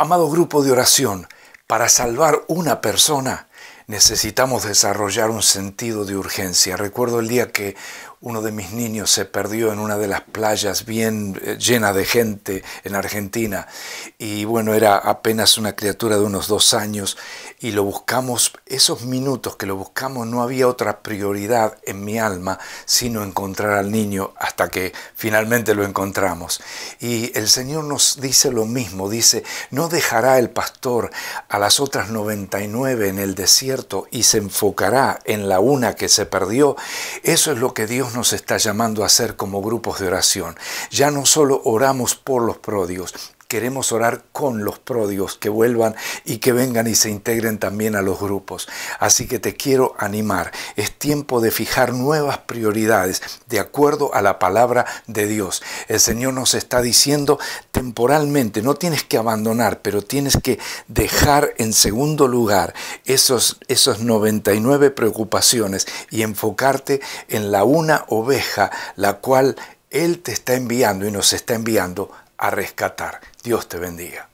Amado grupo de oración, para salvar una persona necesitamos desarrollar un sentido de urgencia. Recuerdo el día que uno de mis niños se perdió en una de las playas bien eh, llena de gente en Argentina y bueno, era apenas una criatura de unos dos años y lo buscamos, esos minutos que lo buscamos no había otra prioridad en mi alma sino encontrar al niño hasta que finalmente lo encontramos. Y el Señor nos dice lo mismo, dice, no dejará el pastor a las otras 99 en el desierto y se enfocará en la una que se perdió, eso es lo que Dios nos está llamando a hacer como grupos de oración. Ya no solo oramos por los prodios, Queremos orar con los pródigos que vuelvan y que vengan y se integren también a los grupos. Así que te quiero animar. Es tiempo de fijar nuevas prioridades de acuerdo a la palabra de Dios. El Señor nos está diciendo temporalmente, no tienes que abandonar, pero tienes que dejar en segundo lugar esos, esos 99 preocupaciones y enfocarte en la una oveja, la cual Él te está enviando y nos está enviando a rescatar. Dios te bendiga.